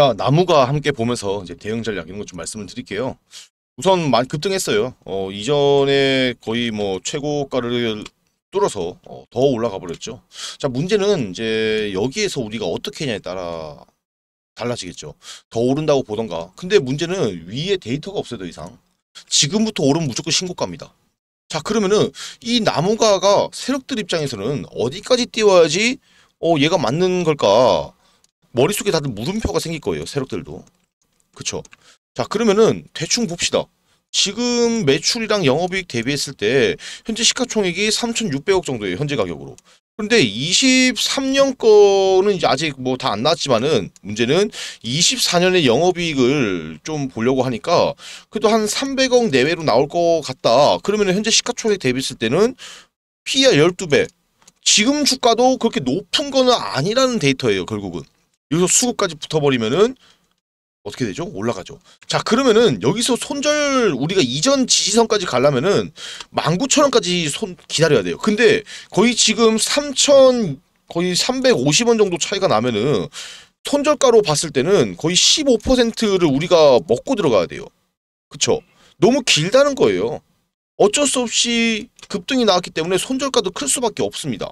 자, 그러니까 나무가 함께 보면서 이제 대응 전략 이런 것좀 말씀을 드릴게요. 우선 많이 급등했어요. 어, 이전에 거의 뭐 최고가를 뚫어서 어, 더 올라가 버렸죠. 자, 문제는 이제 여기에서 우리가 어떻게 했냐에 따라 달라지겠죠. 더 오른다고 보던가. 근데 문제는 위에 데이터가 없어요, 더 이상. 지금부터 오른 무조건 신고가입니다. 자, 그러면은 이 나무가가 세력들 입장에서는 어디까지 띄워야지 어, 얘가 맞는 걸까? 머릿속에 다들 물음표가 생길 거예요. 세력들도. 그쵸? 자 그러면은 대충 봅시다. 지금 매출이랑 영업이익 대비했을 때 현재 시가총액이 3,600억 정도예요. 현재 가격으로. 그런데 23년 거는 이제 아직 뭐 다 안 나왔지만은 문제는 24년의 영업이익을 좀 보려고 하니까 그래도 한 300억 내외로 나올 것 같다. 그러면 현재 시가총액 대비했을 때는 PER 12배. 지금 주가도 그렇게 높은 거는 아니라는 데이터예요. 결국은. 여기서 수급까지 붙어버리면은 어떻게 되죠? 올라가죠. 자 그러면은 여기서 손절 우리가 이전 지지선까지 가려면은 19,000원까지 손 기다려야 돼요. 근데 거의 지금 3,000 거의 350원 정도 차이가 나면은 손절가로 봤을 때는 거의 15%를 우리가 먹고 들어가야 돼요. 그쵸? 너무 길다는 거예요. 어쩔 수 없이 급등이 나왔기 때문에 손절가도 클 수밖에 없습니다.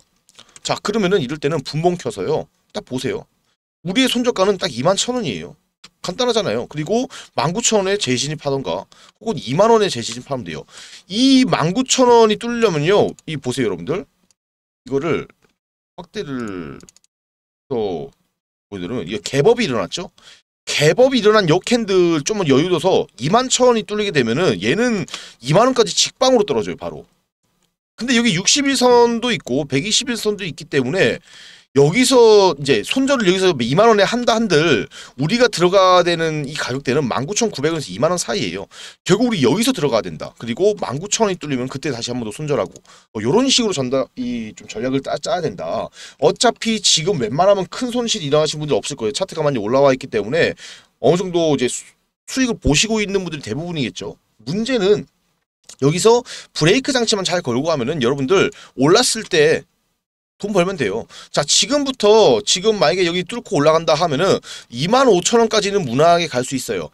자 그러면은 이럴 때는 분봉 켜서요. 딱 보세요. 우리의 손절가는 딱 2만 천원이에요. 간단하잖아요. 그리고 19,000원에 재진입하던가 혹은 2만 원에 재진입하면 돼요. 이 19,000원이 뚫려면요. 이 보세요, 여러분들. 이거를 확대를 또 보여드리면 이게 개법이 일어났죠. 개법이 일어난 역캔들 좀 여유둬서 2만 천원이 뚫리게 되면은 얘는 2만 원까지 직방으로 떨어져요, 바로. 근데 여기 61선도 있고 121선도 있기 때문에 여기서 이제 손절을 여기서 2만 뭐 원에 한다 한들 우리가 들어가야 되는 이 가격대는 19,900원에서 2만 원 사이예요. 결국 우리 여기서 들어가야 된다. 그리고 19,000원이 뚫리면 그때 다시 한 번 더 손절하고 뭐 이런 식으로 전이좀 전략을 따, 짜야 된다. 어차피 지금 웬만하면 큰 손실 이 일어나신 분들 없을 거예요. 차트가 많이 올라와 있기 때문에 어느 정도 이제 수, 수익을 보시고 있는 분들이 대부분이겠죠. 문제는 여기서 브레이크 장치만 잘 걸고 하면은 여러분들 올랐을 때돈 벌면 돼요. 자, 지금부터 지금 만약에 여기 뚫고 올라간다 하면은 25,000원까지는 무난하게 갈 수 있어요.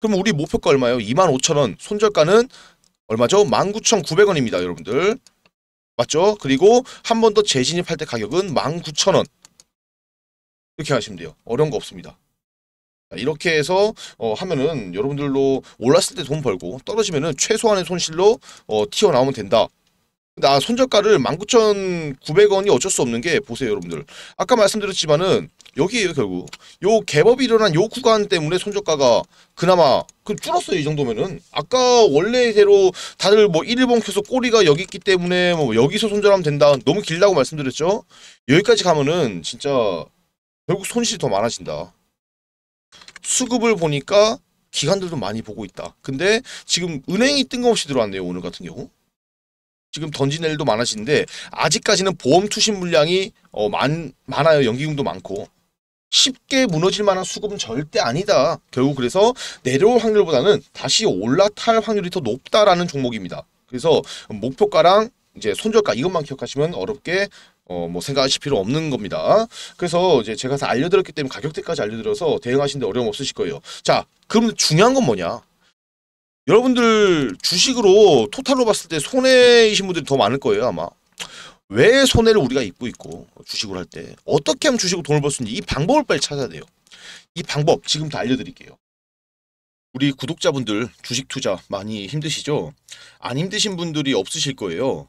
그럼 우리 목표가 얼마예요? 25,000원. 손절가는 얼마죠? 19,900원입니다, 여러분들. 맞죠? 그리고 한 번 더 재진입할 때 가격은 19,000원. 이렇게 하시면 돼요. 어려운 거 없습니다. 이렇게 해서 어, 하면은 여러분들로 올랐을 때 돈 벌고 떨어지면은 최소한의 손실로 어, 튀어나오면 된다. 나 손절가를 19,900원이 어쩔 수 없는 게 보세요 여러분들 아까 말씀드렸지만은 여기에요 결국 요개법이 일어난 요 구간 때문에 손절가가 그나마 그 줄었어요 이 정도면은 아까 원래대로 다들 뭐 1일봉 켜서 꼬리가 여기 있기 때문에 뭐 여기서 손절하면 된다 너무 길다고 말씀드렸죠 여기까지 가면은 진짜 결국 손실이 더 많아진다 수급을 보니까 기관들도 많이 보고 있다 근데 지금 은행이 뜬금없이 들어왔네요 오늘 같은 경우 지금 던진는 일도 많으신데 아직까지는 보험 투신 물량이 어, 많, 많아요. 연기금도 많고. 쉽게 무너질 만한 수급은 절대 아니다. 결국 그래서 내려올 확률보다는 다시 올라탈 확률이 더 높다라는 종목입니다. 그래서 목표가랑 이제 손절가 이것만 기억하시면 어렵게 어뭐 생각하실 필요 없는 겁니다. 그래서 이제 제가 알려드렸기 때문에 가격대까지 알려드려서 대응하시는데 어려움 없으실 거예요. 자, 그럼 중요한 건 뭐냐? 여러분들 주식으로 토탈로 봤을 때 손해이신 분들이 더 많을 거예요 아마 왜 손해를 우리가 입고 있고 주식을할 때 어떻게 하면 주식으로 돈을 벌 수 있는지 이 방법을 빨리 찾아야 돼요 이 방법 지금 다 알려드릴게요 우리 구독자분들 주식 투자 많이 힘드시죠? 안 힘드신 분들이 없으실 거예요